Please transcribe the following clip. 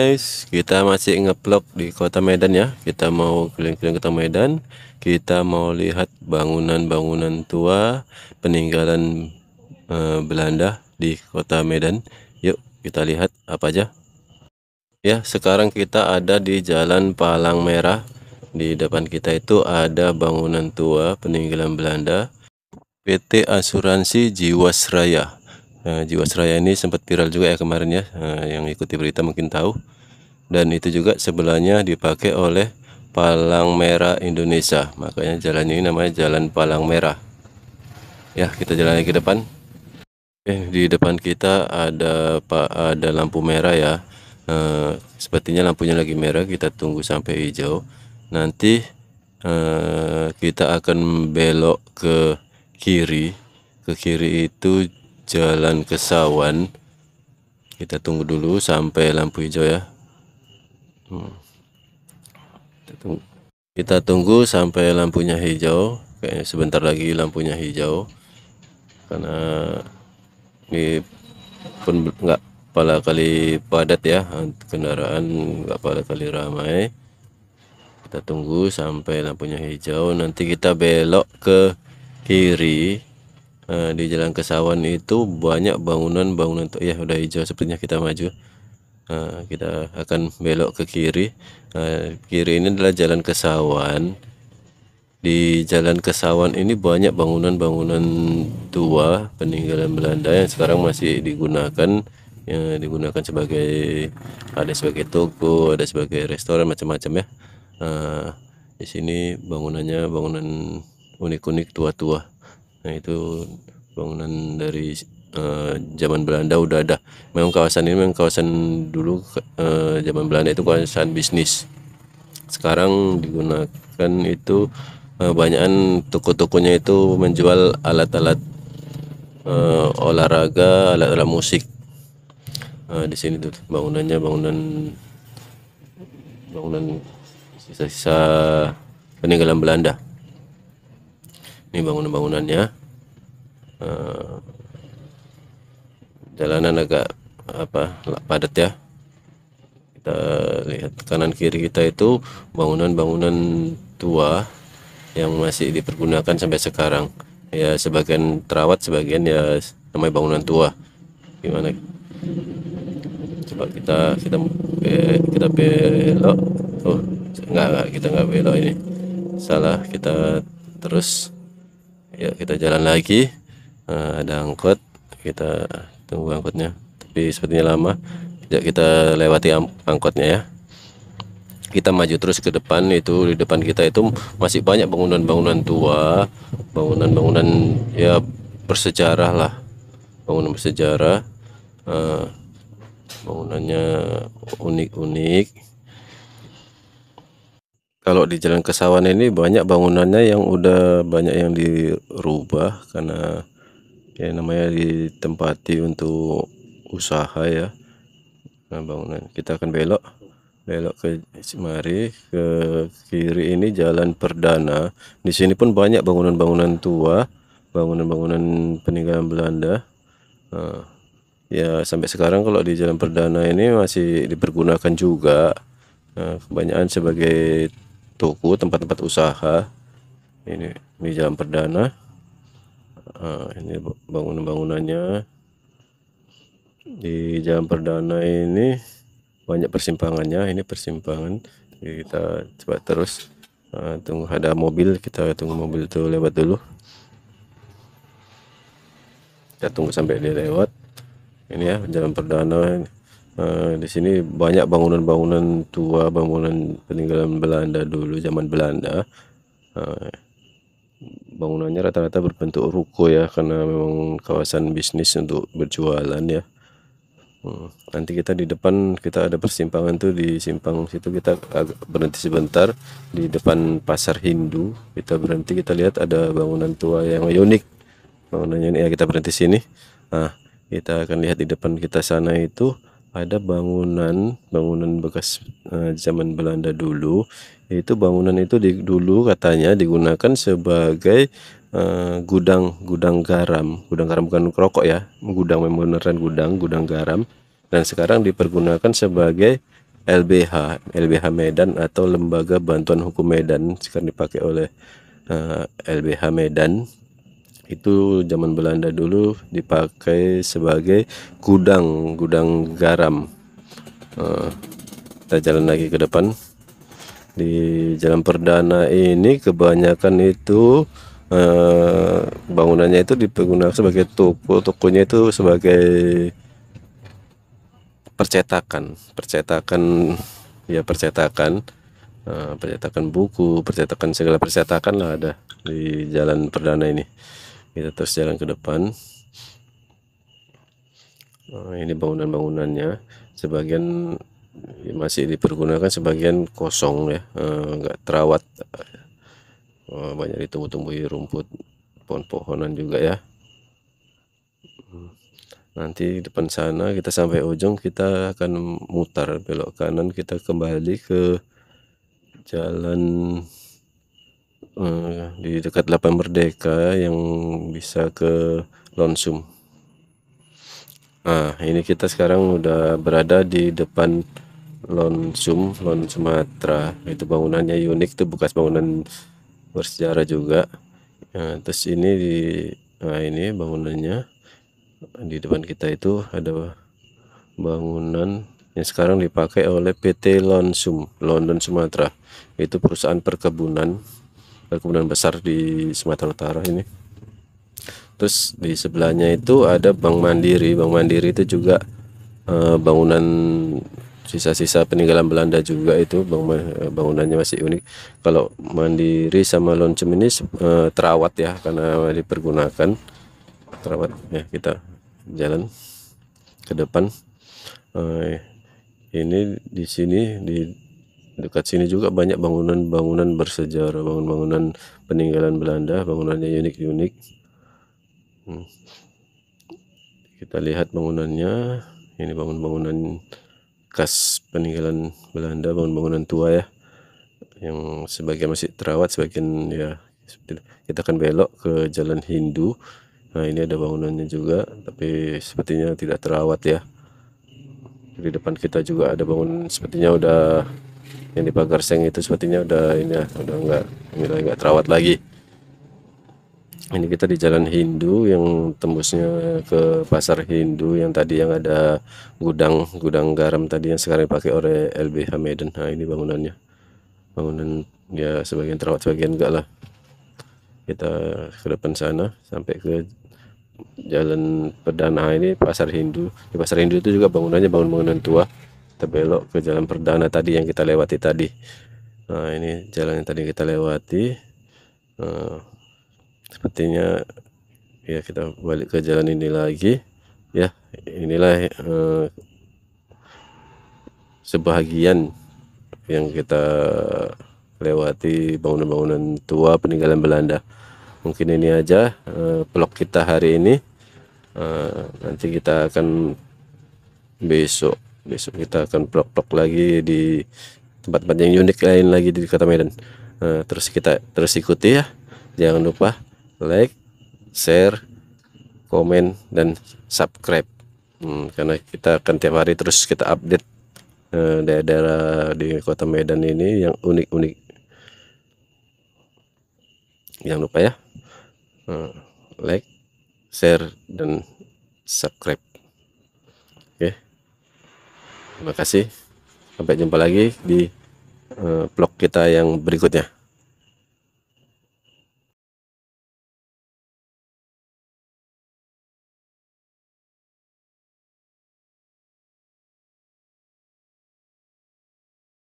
guys, kita masih ngeblok di kota Medan ya. Kita mau keliling-keliling kota Medan. Kita mau lihat bangunan-bangunan tua peninggalan uh, Belanda di kota Medan. Yuk, kita lihat apa aja. Ya, sekarang kita ada di Jalan Palang Merah. Di depan kita itu ada bangunan tua peninggalan Belanda PT Asuransi Jiwasraya jiwa eh, Jiwasraya ini sempat viral juga ya kemarin ya nah, yang ikuti berita mungkin tahu dan itu juga sebelahnya dipakai oleh Palang Merah Indonesia makanya jalan ini namanya Jalan Palang Merah ya kita jalan lagi ke depan Oke, eh, di depan kita ada Pak ada lampu merah ya E, sepertinya lampunya lagi merah kita tunggu sampai hijau nanti e, kita akan belok ke kiri ke kiri itu Jalan ke sawan Kita tunggu dulu sampai lampu hijau ya. Hmm. Kita tunggu. Kita tunggu sampai lampunya hijau. Kayaknya sebentar lagi lampunya hijau. Karena ini pun enggak pala kali padat ya kendaraan nggak pala kali ramai kita tunggu sampai lampunya hijau nanti kita belok ke kiri Eh, di Jalan Kesawan itu banyak bangunan-bangunan ya udah hijau sepertinya kita maju uh, kita akan belok ke kiri uh, kiri ini adalah Jalan Kesawan di Jalan Kesawan ini banyak bangunan-bangunan tua peninggalan Belanda yang sekarang masih digunakan yang digunakan sebagai ada sebagai toko ada sebagai restoran macam-macam ya uh, di sini bangunannya bangunan unik-unik tua-tua nah itu bangunan dari uh, zaman Belanda udah ada memang kawasan ini memang kawasan dulu uh, zaman Belanda itu kawasan bisnis sekarang digunakan itu uh, banyakan toko-tokonya itu menjual alat-alat uh, olahraga alat-alat musik uh, di sini tuh bangunannya bangunan bangunan sisa-sisa peninggalan Belanda ini bangunan-bangunannya Eh, jalanan agak apa padat ya kita lihat kanan kiri kita itu bangunan-bangunan tua yang masih dipergunakan sampai sekarang ya sebagian terawat sebagian ya namanya bangunan tua gimana coba kita kita kita belok oh enggak, enggak kita enggak belok ini salah kita terus ya kita jalan lagi uh, ada angkot kita tunggu angkotnya tapi sepertinya lama tidak kita lewati angkotnya ya kita maju terus ke depan itu di depan kita itu masih banyak bangunan-bangunan tua bangunan-bangunan ya bersejarah lah bangunan bersejarah uh, bangunannya unik-unik kalau di Jalan Kesawan ini banyak bangunannya yang udah banyak yang dirubah karena ya namanya ditempati untuk usaha ya nah bangunan kita akan belok belok ke mari ke kiri ini jalan perdana di sini pun banyak bangunan-bangunan tua bangunan-bangunan peninggalan Belanda nah, ya sampai sekarang kalau di jalan perdana ini masih dipergunakan juga nah, kebanyakan sebagai toko tempat-tempat usaha ini di jalan perdana Nah, ini bangunan-bangunannya. Di jalan perdana ini banyak persimpangannya. Ini persimpangan. Jadi kita coba terus. Nah, tunggu ada mobil, kita tunggu mobil itu lewat dulu. Kita tunggu sampai dia lewat. Ini ya jalan perdana. Nah, di sini banyak bangunan-bangunan tua, bangunan peninggalan Belanda dulu zaman Belanda. Nah, namanya rata-rata berbentuk ruko ya karena memang kawasan bisnis untuk berjualan ya hmm, nanti kita di depan kita ada persimpangan tuh di simpang situ kita berhenti sebentar di depan pasar Hindu kita berhenti kita lihat ada bangunan tua yang unik bangunannya ya kita berhenti sini nah kita akan lihat di depan kita sana itu ada bangunan bangunan bekas eh, zaman Belanda dulu itu bangunan itu di, dulu katanya digunakan sebagai uh, gudang gudang garam gudang garam bukan rokok ya gudang beneran gudang gudang garam dan sekarang dipergunakan sebagai LBH LBH Medan atau Lembaga Bantuan Hukum Medan sekarang dipakai oleh uh, eh, LBH Medan itu zaman Belanda dulu dipakai sebagai gudang gudang garam uh, kita jalan lagi ke depan di jalan perdana ini kebanyakan itu Eh, bangunannya itu dipergunakan sebagai toko tokonya itu sebagai percetakan percetakan ya percetakan eh, percetakan buku percetakan segala percetakan lah ada di jalan perdana ini kita terus jalan ke depan nah, ini bangunan-bangunannya sebagian masih dipergunakan sebagian kosong ya eh, nggak terawat Oh, banyak ditumbuh-tumbuhi rumput pohon-pohonan juga ya nanti di depan sana kita sampai ujung kita akan mutar belok kanan kita kembali ke jalan eh, di dekat Lapan Merdeka yang bisa ke Lonsum nah ini kita sekarang udah berada di depan Lonsum Lon Sumatera itu bangunannya unik itu bekas bangunan bersejarah juga nah, terus ini di nah ini bangunannya di depan kita itu ada bangunan yang sekarang dipakai oleh PT Lonsum London Sumatera itu perusahaan perkebunan perkebunan besar di Sumatera Utara ini terus di sebelahnya itu ada Bank Mandiri Bank Mandiri itu juga eh, bangunan sisa-sisa peninggalan Belanda juga itu eh, bangunannya masih unik kalau mandiri sama loncem ini eh, terawat ya karena dipergunakan terawat ya kita jalan ke depan eh, ini di sini di dekat sini juga banyak bangunan-bangunan bersejarah bangunan bangunan peninggalan Belanda bangunannya unik-unik hmm. kita lihat bangunannya ini bangun-bangunan bekas peninggalan Belanda bangunan bangunan tua ya yang sebagian masih terawat sebagian ya kita akan belok ke jalan Hindu nah ini ada bangunannya juga tapi sepertinya tidak terawat ya di depan kita juga ada bangun sepertinya udah yang di pagar seng itu sepertinya udah ini ya udah enggak nilai enggak terawat lagi ini kita di jalan Hindu yang tembusnya ke pasar Hindu yang tadi yang ada gudang gudang garam tadi yang sekarang dipakai oleh LBH Medan nah ini bangunannya bangunan ya sebagian terawat sebagian enggak lah kita ke depan sana sampai ke jalan perdana ini pasar Hindu di pasar Hindu itu juga bangunannya bangun-bangunan tua kita belok ke jalan perdana tadi yang kita lewati tadi nah ini jalan yang tadi kita lewati nah, sepertinya ya kita balik ke jalan ini lagi ya inilah uh, sebahagian yang kita lewati bangunan-bangunan tua peninggalan Belanda mungkin ini aja uh, vlog kita hari ini uh, nanti kita akan besok besok kita akan vlog-vlog lagi di tempat-tempat yang unik lain lagi di kota Medan uh, terus kita terus ikuti ya jangan lupa like, share, komen dan subscribe. Hmm, karena kita akan tiap hari terus kita update eh, daerah-daerah uh, di Kota Medan ini yang unik-unik. Jangan lupa ya. uh, like, share dan subscribe. Oke. Okay. Terima kasih. Sampai jumpa lagi di eh, vlog kita yang berikutnya.